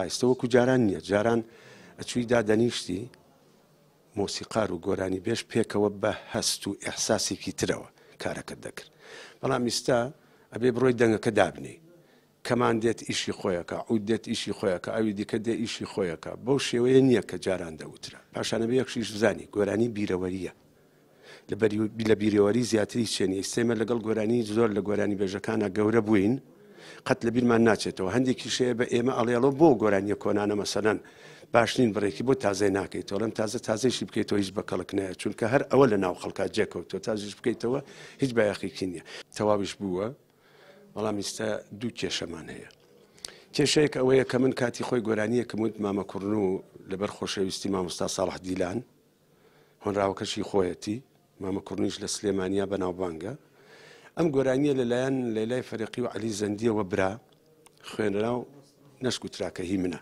ئایستا وەکو جاران نییە جاران ئەچووی دادەنیشتی مۆسیقار و گۆرانی بێش پێکەوە بە هەست و ئەحساسێکی ترەوە کارەکە دەکرد بەڵام ئیستا ئەبێ بڕۆی دەنگەکە دابنی کەمان دێت ئیشی خۆیەکە ئەو دێت ئیشی خۆیەکە ئەوی دیکە دێ ئیشی خۆیەکە بەو شێوەیە نییە کە جاران دەوترا پاشانەبێ یەکشیش بزانی گۆرانی بیرەوەریە لە بیرەوەری زیاتری چێنی ئێستێمە لەگەڵ گۆرانی زۆر لە گۆرانی بێژەکانە گەورە بووین قەت لە بیرمان ناچێتەوە هەندێکی شەیە بە ئێمە ئەڵێڵەوە بۆ گۆرانیە کۆنانە مەسەلەن باشنین بڕێکی بۆ تازای ناکەیتەوە لەم تازە تازەیشی بکەیتەوە هیچ بەکەڵک نایە چونکە هەر ئەوە لە ناو خەڵکات جێکەوتەوە تازیش بکەیتەوە هیچ بایەخیکی نییە تەواویش بووە بەڵام ئستا دوو کێشەمان هەیە. کێشەیەک ئەوەیە کە من کاتی خۆی گۆرانیە کەموت مامەکردن و لەبەر خۆشەویستی مامۆستا ساڵح دیلان هۆنراوەکەشی خۆیەتی مامەکردنیش لە سلێمانیا بەناوبانگە ئەم گۆرانیە لەلایەن لەلای فەرقی و علی زەندیەوە برا خوێنرا و نەشکوتراکە هی منە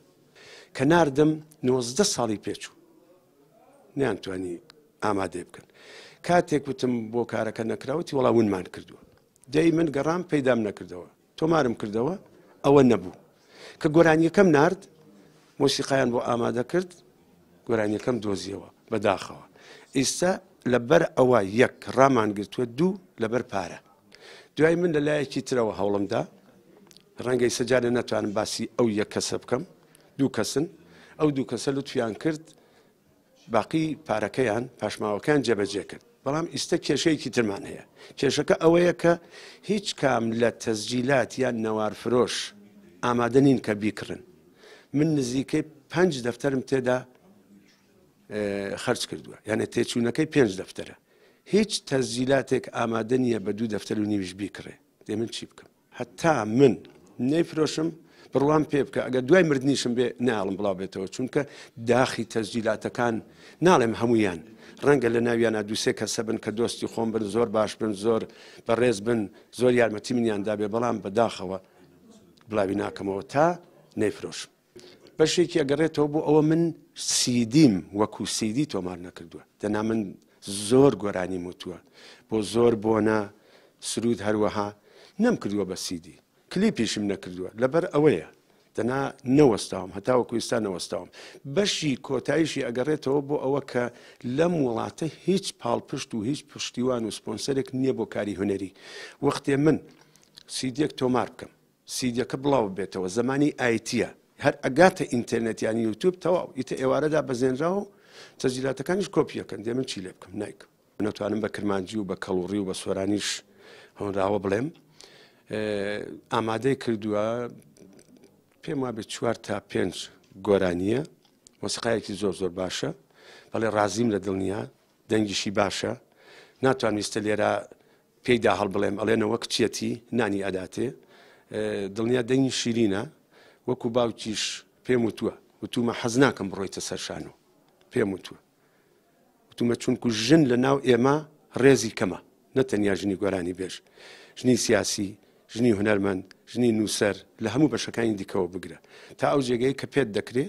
کە نردم 90 ساڵی پێچوو نیانتوانی ئامادە بکەن کاتێک وتم بۆ کارەکە نەکراوەتی وڵا ونمان کردووە دەی من گەڕام پەیدام نەکردەوە تۆمارم کردەوە ئەوە نەبوو کە گۆرانیەکەم نرد مۆسیقایان بۆ ئامادە کرد گۆرانیەکەم دۆزیەوە بەداخەوە ئێستا لەبەر ئەوە یەک ڕامان گرتووە دوو لەبەر پارە دوای من لە لایەکی ترەوە هەوڵمدا ڕەنگەی سەجارە ناتوانم باسی ئەو یە کەسە بکەم دوو کەسن ئەو دوو کەسە لوتفیان کرد باقی پارەکەیان پاشماوەکان جەبەجێ کرد بەڵام ئیستا کێشەیەکی ترمان هەیە کێشەکە ئەوەیە کە هیچ کام لە تەزجیلات یان نەوارفرۆش ئامادە نین کە بیکڕن من نزیکەی پنج دەفتەرم تێدا خرج کردووە یانە تێچوونەکەی پێنج دەفتەرە هیچ تەزیلاتێک ئامادە نیە بە دوو دەفتەر و نیویش بیکڕێ دێ من چی بکەم هەتا من نەیفرۆشم بڕوان پێ بکە ئەگە دوای مردنیشم بێ ناڵم بڵاو بێتەوە چونکە داخی تەزیلاتەکان ناڵێم هەمویان ڕەنگە لە ناویانە دووسێ کەسە بن کە دۆستی خۆم بن زۆر باش بن زۆر بەڕێز بن زۆر یارمەتی منیان دابێ بەڵام بەداخەوە بڵاوی ناکەمەوە تا نەیفرۆشم بەشێکی ئەگەڕێتەوە بۆ ئەوە من سیدیم وەکو سیدی تۆمار نەکردووە دەنا من زۆر گۆرانی موتووە بۆ زۆر بۆنە سرود هەروەها نەم کردووە بە سیدی کلی پیشم نەکردووە لەبەر ئەوەیە دەنا نەوەستاوم هەتاوە کوئستا نەوەستاوم بەشی کۆتاییشی ئەگەڕێتەوە بۆ ئەوە کە لەم وڵاتە هیچ پاڵپشت و هیچ پشتیوان و سپۆنسەرێک نییە بۆ کاری هوەری وەختێ من سیدیەک تۆمار بکەم سیدیەکە بڵاو بێتەوە زمانی ئایتە هەر ئەگاتە ئینتەرنێتیان یوتوب تەواو ئیتە ئێوارەدا بەزێنراوە تەجیلاتەکانیش کۆپیەکەن دێ من چی لێ بکەم نیکم ناتوانم بە کرمانجی و بە کەڵوڕی و بە سۆرانیش هەونراوە بڵێم ئامادەی کردووە پێم وا بێت چوار تا پێنج گۆرانیە وەسقایەکی زۆر زۆر باشە بەڵێ ڕازیم لە دڵنییا دەنگیشی باشە ناتوانویستە لێرە پێیدا هەڵ بڵێم ئەڵێنەوە کچێتی نانی ئەداتێ دڵنیا دەنگی شیرینە وەکو باوکیش پێم وتووە وتومە حەز ناکەم بڕۆیتە سەرشانەوە پێم وتووە وتومە چونکو ژن لە ناو ئێمە ڕێزی کەمە نەتەنیا ژنی گۆرانی بێژ ژنی سیاسی ژنی هوەرمەند ژنی نووسەر لە هەموو بەشەکانی دیکەەوە بگرە تا ئەو جێگەی کە پێت دەکرێ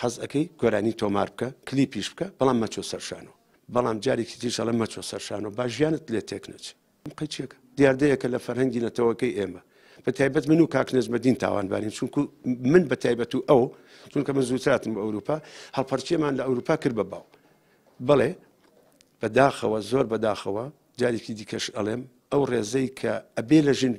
حەزەکەی گۆرانی تۆمار بکە کلی پیش بکە بەڵام مەچۆ سەرشانەوە بەڵام جارێکی تیشەڵە مەچۆ سەرشانەوە با ژیانت لێ تێک نەچ قەچێک دیاردەیەکە لە فەرهەنگی نەتەوەکەی ئێمە بە تایبەت من و کاکنز بەدین تاوانبارین چونکو من بە تایبەت و ئەو چونکە من زووتراتم بە ئەوروپا هەڵپەرچیەمان لە ئەوروپا کرد بە باو بڵێ بەداخەوە زۆر بەداخەوە جارێکی دیکەش ئەڵێم ئەو ڕێزەی کە ئەبێ لە ژین